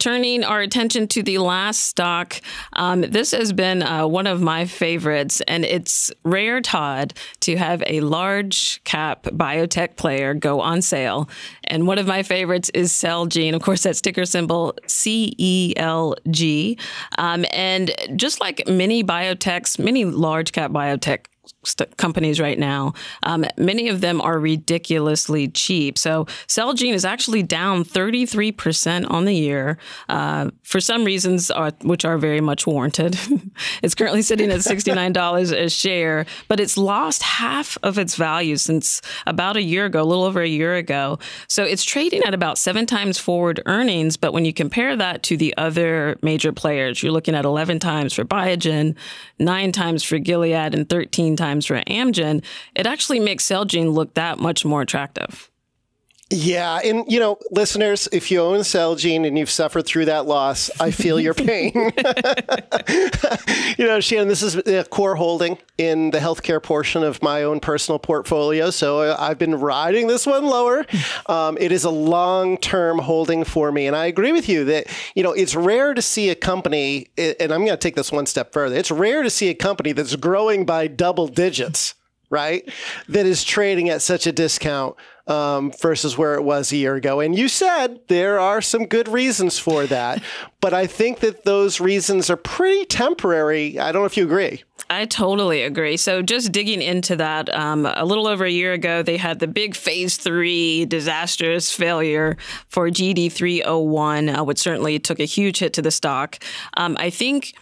Turning our attention to the last stock, um, this has been uh, one of my favorites, and it's rare, Todd, to have a large cap biotech player go on sale and one of my favorites is Celgene. Of course, that sticker symbol C E L G. Um, and just like many biotechs, many large cap biotech St- companies right now. Um, many of them are ridiculously cheap. So Celgene is actually down 33% on the year uh, for some reasons, are, which are very much warranted. it's currently sitting at $69 a share, but it's lost half of its value since about a year ago, a little over a year ago. So so it's trading at about seven times forward earnings. But when you compare that to the other major players, you're looking at 11 times for Biogen, nine times for Gilead, and 13 times for Amgen. It actually makes Celgene look that much more attractive. Yeah, and you know, listeners, if you own Celgene and you've suffered through that loss, I feel your pain. you know, Shannon, this is a core holding in the healthcare portion of my own personal portfolio, so I've been riding this one lower. Um, it is a long-term holding for me, and I agree with you that you know it's rare to see a company, and I'm going to take this one step further. It's rare to see a company that's growing by double digits right? That is trading at such a discount um, versus where it was a year ago. And you said there are some good reasons for that, but I think that those reasons are pretty temporary. I don't know if you agree. I totally agree. So, just digging into that, um, a little over a year ago, they had the big phase three disastrous failure for GD301, uh, which certainly took a huge hit to the stock. Um, I think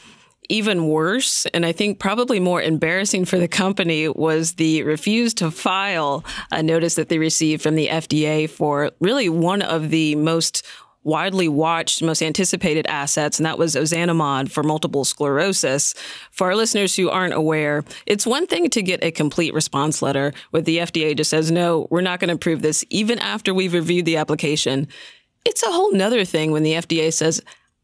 even worse, and I think probably more embarrassing for the company, was the refuse to file a notice that they received from the FDA for really one of the most widely watched, most anticipated assets, and that was ozanimod for multiple sclerosis. For our listeners who aren't aware, it's one thing to get a complete response letter where the FDA just says, no, we're not going to approve this, even after we've reviewed the application. It's a whole nother thing when the FDA says,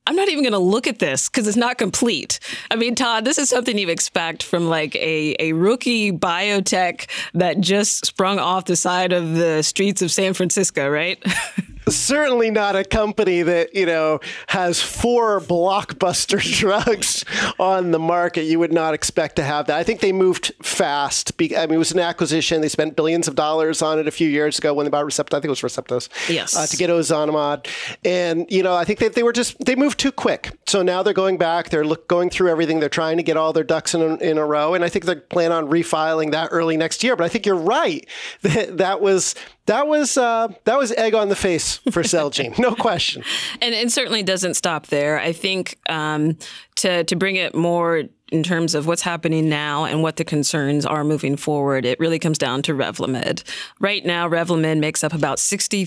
I'm not even going to look at this because it's not complete. I mean, Todd, this is something you expect from like a, a rookie biotech that just sprung off the side of the streets of San Francisco, right? certainly not a company that you know has four blockbuster drugs on the market. You would not expect to have that. I think they moved fast. I mean, it was an acquisition. They spent billions of dollars on it a few years ago when they bought Receptos. I think it was Receptos. Yes. Uh, to get ozanimod, and you know, I think that they were just they moved too quick. So now they're going back. They're look, going through everything. They're trying to get all their ducks in a, in a row. And I think they plan on refiling that early next year. But I think you're right. That that was that was uh, that was egg on the face for for Celgene, no question. And it certainly doesn't stop there. I think um, to to bring it more in terms of what's happening now and what the concerns are moving forward, it really comes down to Revlimid. Right now, Revlimid makes up about 63%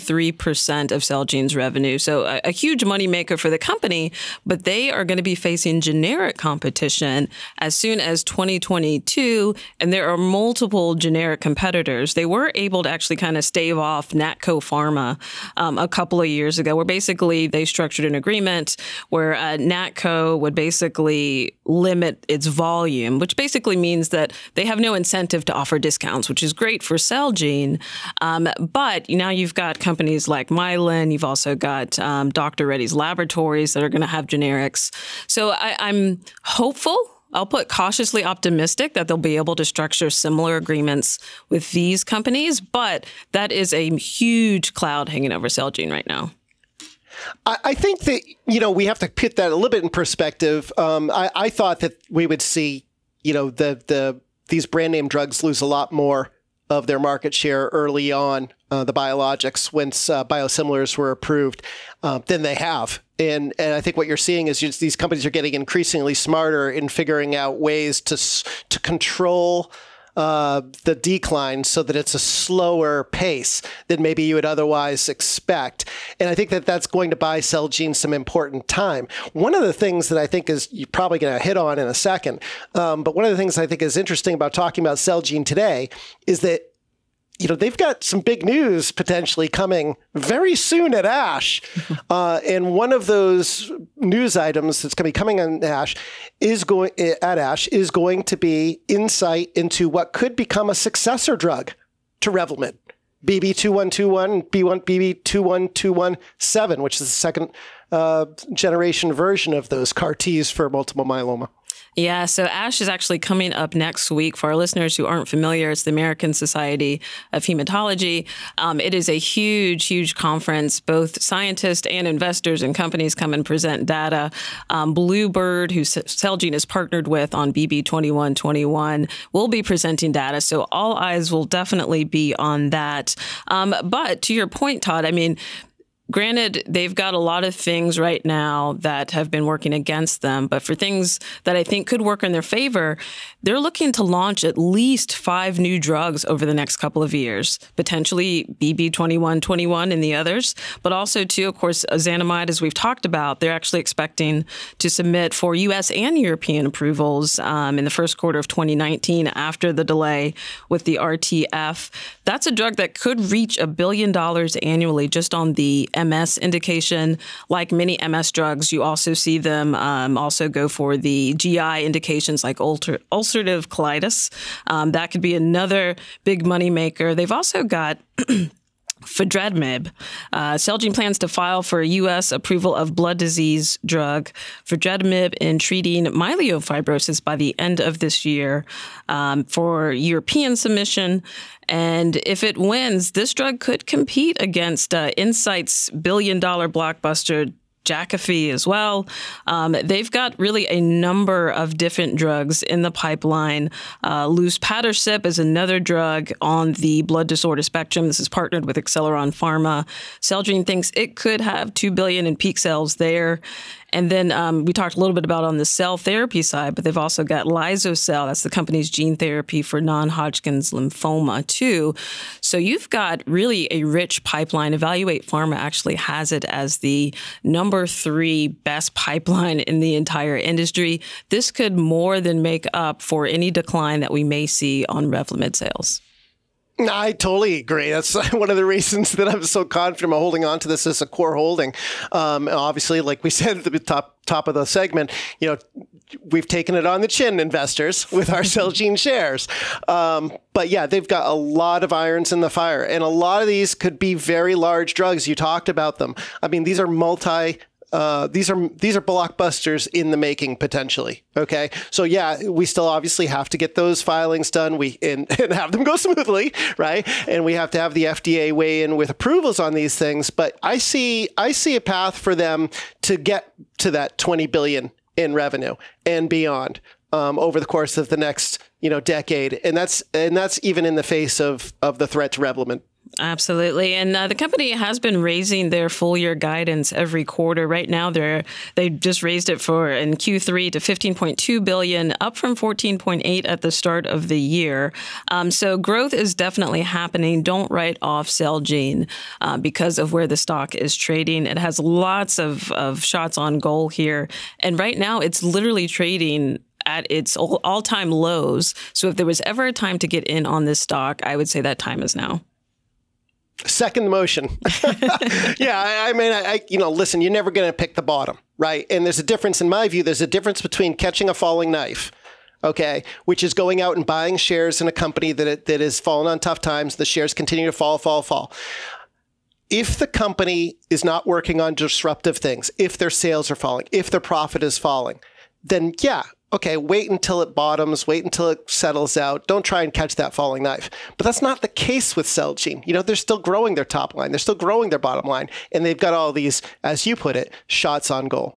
of Celgene's revenue, so a, a huge moneymaker for the company, but they are going to be facing generic competition as soon as 2022, and there are multiple generic competitors. They were able to actually kind of stave off Natco Pharma um, a couple of years ago, where basically they structured an agreement where uh, Natco would basically limit its volume, which basically means that they have no incentive to offer discounts, which is great for Celgene. Um, but now you've got companies like Mylan. You've also got um, Dr. Reddy's Laboratories that are going to have generics. So I, I'm hopeful I'll put cautiously optimistic that they'll be able to structure similar agreements with these companies, but that is a huge cloud hanging over Celgene right now. I, think that, you know, we have to put that a little bit in perspective. Um, I, I thought that we would see, you know, the, the, these brand name drugs lose a lot more of their market share early on, uh, the biologics, once uh, biosimilars were approved, uh, than they have. And, and I think what you're seeing is just these companies are getting increasingly smarter in figuring out ways to, to control – uh, the decline so that it's a slower pace than maybe you would otherwise expect. And I think that that's going to buy Celgene some important time. One of the things that I think is you're probably going to hit on in a second, um, but one of the things I think is interesting about talking about Celgene today is that you know they've got some big news potentially coming very soon at Ash, uh, and one of those news items that's going to be coming on Ash is going eh, at Ash is going to be insight into what could become a successor drug to Revlimid, BB two one two one B one BB two one two one seven, which is the second uh, generation version of those CAR Ts for multiple myeloma. Yeah, so ASH is actually coming up next week. For our listeners who aren't familiar, it's the American Society of Hematology. Um, it is a huge, huge conference. Both scientists and investors and companies come and present data. Um, Bluebird, who Celgene is partnered with on BB2121, will be presenting data. So all eyes will definitely be on that. Um, but to your point, Todd, I mean, granted, they've got a lot of things right now that have been working against them, but for things that I think could work in their favor, they're looking to launch at least five new drugs over the next couple of years, potentially BB2121 and the others, but also, too, of course, azanamide, as we've talked about, they're actually expecting to submit for U.S. and European approvals um, in the first quarter of 2019 after the delay with the RTF. That's a drug that could reach a billion dollars annually just on the MS indication. Like many MS drugs, you also see them um, also go for the GI indications like ulcerative colitis. Um, that could be another big moneymaker. They've also got Fedradmib. Uh, Celgene plans to file for U.S. approval of blood disease drug Fedradmib in treating myelofibrosis by the end of this year um, for European submission. And if it wins, this drug could compete against uh, Insight's billion dollar blockbuster JackaFee as well. Um, they've got really a number of different drugs in the pipeline. Uh, Luspatercept is another drug on the blood disorder spectrum. This is partnered with Acceleron Pharma. Celgene thinks it could have two billion in peak sales there, and then um, we talked a little bit about on the cell therapy side, but they've also got Lysocell. That's the company's gene therapy for non-Hodgkin's lymphoma too. So you've got really a rich pipeline. Evaluate Pharma actually has it as the number three best pipeline in the entire industry. This could more than make up for any decline that we may see on Revlimid sales. I totally agree. That's one of the reasons that I'm so confident about holding on to this as a core holding. Um, obviously, like we said at the top top of the segment, you know, we've taken it on the chin, investors, with our Celgene shares. Um, but yeah, they've got a lot of irons in the fire, and a lot of these could be very large drugs. You talked about them. I mean, these are multi uh, these are these are blockbusters in the making potentially. Okay, so yeah, we still obviously have to get those filings done. We and, and have them go smoothly, right? And we have to have the FDA weigh in with approvals on these things. But I see I see a path for them to get to that twenty billion in revenue and beyond um, over the course of the next you know decade, and that's and that's even in the face of of the threat to Revlimid. Absolutely. And uh, the company has been raising their full year guidance every quarter. Right now they're they just raised it for in Q3 to 15.2 billion up from 14.8 at the start of the year. Um, so growth is definitely happening. Don't write off Celgene uh, because of where the stock is trading. It has lots of, of shots on goal here. And right now it's literally trading at its all-time lows. So if there was ever a time to get in on this stock, I would say that time is now. Second motion. yeah, I, I mean, I, I, you know, listen, you're never going to pick the bottom, right? And there's a difference, in my view, there's a difference between catching a falling knife, okay, which is going out and buying shares in a company that, it, that has fallen on tough times. The shares continue to fall, fall, fall. If the company is not working on disruptive things, if their sales are falling, if their profit is falling, then yeah, okay, wait until it bottoms, wait until it settles out. Don't try and catch that falling knife. But that's not the case with Celgene. You know, they're still growing their top line, they're still growing their bottom line, and they've got all these, as you put it, shots on goal.